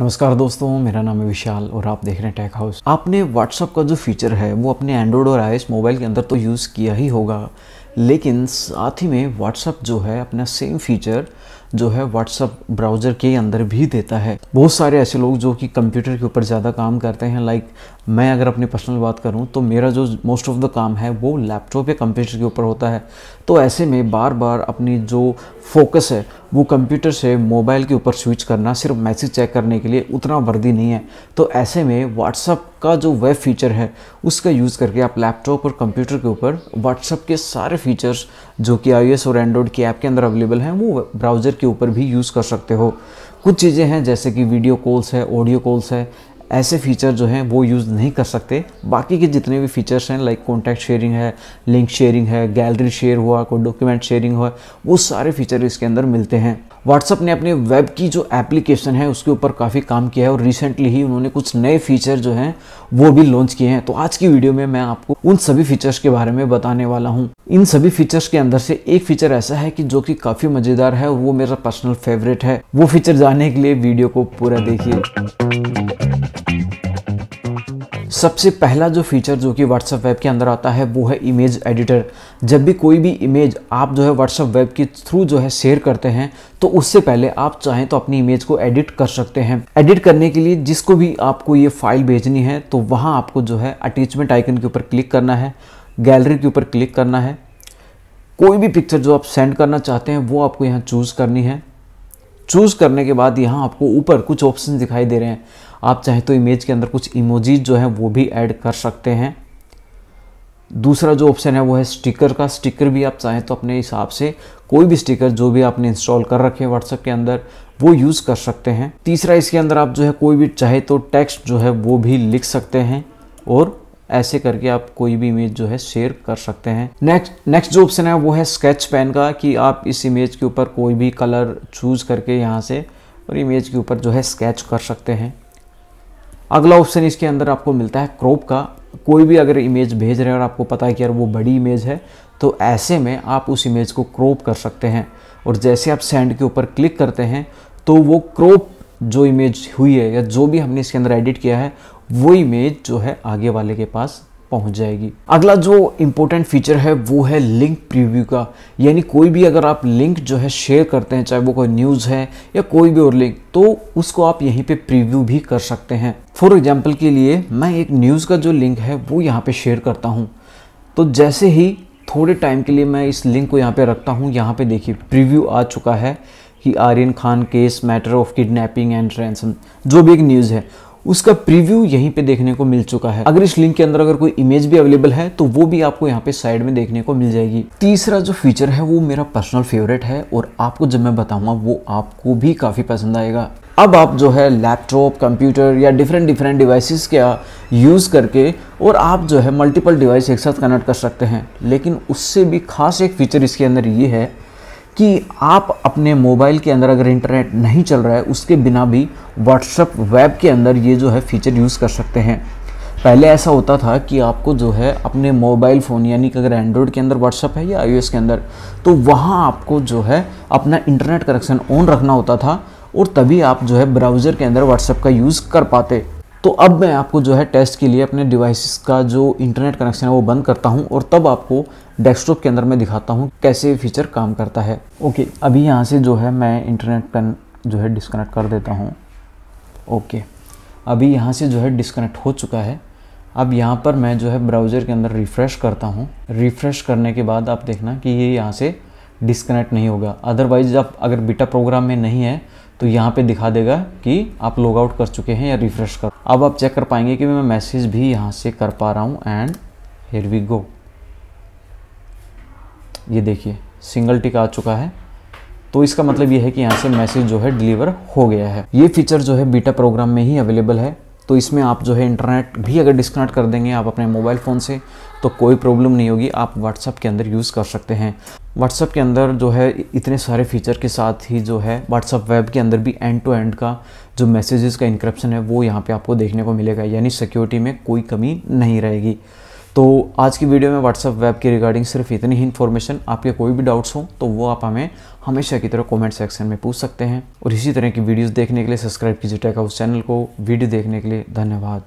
नमस्कार दोस्तों मेरा नाम है विशाल और आप देख रहे हैं टेक हाउस आपने व्हाट्सअप का जो फीचर है वो अपने एंड्रॉयड और आई मोबाइल के अंदर तो यूज़ किया ही होगा लेकिन साथ ही में व्हाट्सअप जो है अपना सेम फीचर जो है व्हाट्सअप ब्राउज़र के अंदर भी देता है बहुत सारे ऐसे लोग जो कि कंप्यूटर के ऊपर ज़्यादा काम करते हैं लाइक मैं अगर अपनी पर्सनल बात करूँ तो मेरा जो मोस्ट ऑफ द काम है वो लैपटॉप या कंप्यूटर के ऊपर होता है तो ऐसे में बार बार अपनी जो फोकस है वो कंप्यूटर से मोबाइल के ऊपर स्विच करना सिर्फ मैसेज चेक करने के लिए उतना वर्दी नहीं है तो ऐसे में व्हाट्सअप का जो वेब फीचर है उसका यूज़ करके आप लैपटॉप और कंप्यूटर के ऊपर व्हाट्सअप के सारे फीचर्स जो कि आई और एंड्रॉयड की ऐप के अंदर अवेलेबल हैं वो ब्राउज़र के ऊपर भी यूज़ कर सकते हो कुछ चीज़ें हैं जैसे कि वीडियो कॉल्स है ऑडियो कॉल्स है ऐसे फीचर जो हैं वो यूज़ नहीं कर सकते बाकी के जितने भी फीचर्स हैं लाइक कॉन्टैक्ट शेयरिंग है लिंक शेयरिंग है गैलरी शेयर हुआ कोई डॉक्यूमेंट शेयरिंग हुआ वो सारे फीचर इसके अंदर मिलते हैं व्हाट्सअप ने अपने वेब की जो एप्लीकेशन है उसके ऊपर काफ़ी काम किया है और रिसेंटली ही उन्होंने कुछ नए फीचर जो हैं वो भी लॉन्च किए हैं तो आज की वीडियो में मैं आपको उन सभी फीचर्स के बारे में बताने वाला हूँ इन सभी फीचर्स के अंदर से एक फीचर ऐसा है कि जो कि काफ़ी मज़ेदार है वो मेरा पर्सनल फेवरेट है वो फीचर जानने के लिए वीडियो को पूरा देखिए सबसे पहला जो फीचर जो कि व्हाट्सअप वेब के अंदर आता है वो है इमेज एडिटर जब भी कोई भी इमेज आप जो है व्हाट्सअप वेब के थ्रू जो है शेयर करते हैं तो उससे पहले आप चाहें तो अपनी इमेज को एडिट कर सकते हैं एडिट करने के लिए जिसको भी आपको ये फाइल भेजनी है तो वहाँ आपको जो है अटैचमेंट आइकन के ऊपर क्लिक करना है गैलरी के ऊपर क्लिक करना है कोई भी पिक्चर जो आप सेंड करना चाहते हैं वो आपको यहाँ चूज़ करनी है चूज़ करने के बाद यहाँ आपको ऊपर कुछ ऑप्शन दिखाई दे रहे हैं आप चाहे तो इमेज के अंदर कुछ इमोजीज जो है वो भी ऐड कर सकते हैं दूसरा जो ऑप्शन है वो है स्टिकर का स्टिकर भी आप चाहें तो अपने हिसाब से कोई भी स्टिकर जो भी आपने इंस्टॉल कर रखे हैं व्हाट्सएप के अंदर वो यूज़ कर सकते हैं तीसरा इसके अंदर आप जो है कोई भी चाहे तो टेक्स्ट जो है वो भी लिख सकते हैं और ऐसे करके आप कोई भी इमेज जो है शेयर कर सकते हैं नेक्स्ट नेक्स्ट जो ऑप्शन है वो है स्केच पेन का कि आप इस इमेज के ऊपर कोई भी कलर चूज करके यहाँ से और इमेज के ऊपर जो है स्केच कर सकते हैं अगला ऑप्शन इसके अंदर आपको मिलता है क्रॉप का कोई भी अगर इमेज भेज रहे हैं और आपको पता है कि यार वो बड़ी इमेज है तो ऐसे में आप उस इमेज को क्रॉप कर सकते हैं और जैसे आप सेंड के ऊपर क्लिक करते हैं तो वो क्रॉप जो इमेज हुई है या जो भी हमने इसके अंदर एडिट किया है वो इमेज जो है आगे वाले के पास पहुंच जाएगी अगला जो इम्पोर्टेंट फीचर है वो है लिंक प्रीव्यू का यानी कोई भी अगर आप लिंक जो है शेयर करते हैं चाहे वो कोई न्यूज़ है या कोई भी और लिंक तो उसको आप यहीं पे प्रीव्यू भी कर सकते हैं फॉर एग्जाम्पल के लिए मैं एक न्यूज़ का जो लिंक है वो यहाँ पे शेयर करता हूँ तो जैसे ही थोड़े टाइम के लिए मैं इस लिंक को यहाँ पे रखता हूँ यहाँ पे देखिए प्रीव्यू आ चुका है कि Aryan Khan case matter of kidnapping and ransom जो भी एक न्यूज़ है उसका प्रीव्यू यहीं पे देखने को मिल चुका है अगर इस लिंक के अंदर अगर कोई इमेज भी अवेलेबल है तो वो भी आपको यहाँ पे साइड में देखने को मिल जाएगी तीसरा जो फीचर है वो मेरा पर्सनल फेवरेट है और आपको जब मैं बताऊंगा वो आपको भी काफ़ी पसंद आएगा अब आप जो है लैपटॉप कंप्यूटर या डिफरेंट डिफरेंट डिवाइसेस का यूज़ करके और आप जो है मल्टीपल डिवाइस एक साथ कनेक्ट कर सकते हैं लेकिन उससे भी खास एक फीचर इसके अंदर ये है कि आप अपने मोबाइल के अंदर अगर इंटरनेट नहीं चल रहा है उसके बिना भी व्हाट्सअप वेब के अंदर ये जो है फीचर यूज़ कर सकते हैं पहले ऐसा होता था कि आपको जो है अपने मोबाइल फ़ोन यानी कि अगर एंड्रॉयड के अंदर व्हाट्सअप है या आई के अंदर तो वहाँ आपको जो है अपना इंटरनेट कनेक्शन ऑन रखना होता था और तभी आप जो है ब्राउज़र के अंदर व्हाट्सअप का यूज़ कर पाते तो अब मैं आपको जो है टेस्ट के लिए अपने डिवाइसेस का जो इंटरनेट कनेक्शन है वो बंद करता हूँ और तब आपको डेस्कटॉप के अंदर मैं दिखाता हूँ कैसे फीचर काम करता है ओके अभी यहाँ से जो है मैं इंटरनेट कन जो है डिस्कनेक्ट कर देता हूँ ओके अभी यहाँ से जो है डिस्कनेक्ट हो चुका है अब यहाँ पर मैं जो है ब्राउज़र के अंदर रिफ़्रेश करता हूँ रिफ़्रेश करने के बाद आप देखना कि ये यह यहाँ से डिस्कनेक्ट नहीं होगा अदरवाइज़ आप अगर बीटा प्रोग्राम में नहीं है तो यहाँ पे दिखा देगा कि आप लॉग आउट कर चुके हैं या रिफ्रेश कर अब आप चेक कर पाएंगे कि मैं मैसेज भी यहाँ से कर पा रहा हूँ एंड हेयर वी गो ये देखिए सिंगल टिक आ चुका है तो इसका मतलब ये है कि यहाँ से मैसेज जो है डिलीवर हो गया है ये फीचर जो है बीटा प्रोग्राम में ही अवेलेबल है तो इसमें आप जो है इंटरनेट भी अगर डिस्कनेक्ट कर देंगे आप अपने मोबाइल फ़ोन से तो कोई प्रॉब्लम नहीं होगी आप व्हाट्सअप के अंदर यूज़ कर सकते हैं व्हाट्सअप के अंदर जो है इतने सारे फीचर के साथ ही जो है व्हाट्सअप वेब के अंदर भी एंड टू एंड का जो मैसेजेस का इंक्रप्शन है वो यहाँ पे आपको देखने को मिलेगा यानी सिक्योरिटी में कोई कमी नहीं रहेगी तो आज की वीडियो में व्हाट्सअप वेब के रिगार्डिंग सिर्फ इतनी ही इन्फॉर्मेशन आपके कोई भी डाउट्स हो तो वो आप हमें हमेशा की तरह कमेंट सेक्शन में पूछ सकते हैं और इसी तरह की वीडियोस देखने के लिए सब्सक्राइब कीजिए टेक हाउस चैनल को वीडियो देखने के लिए धन्यवाद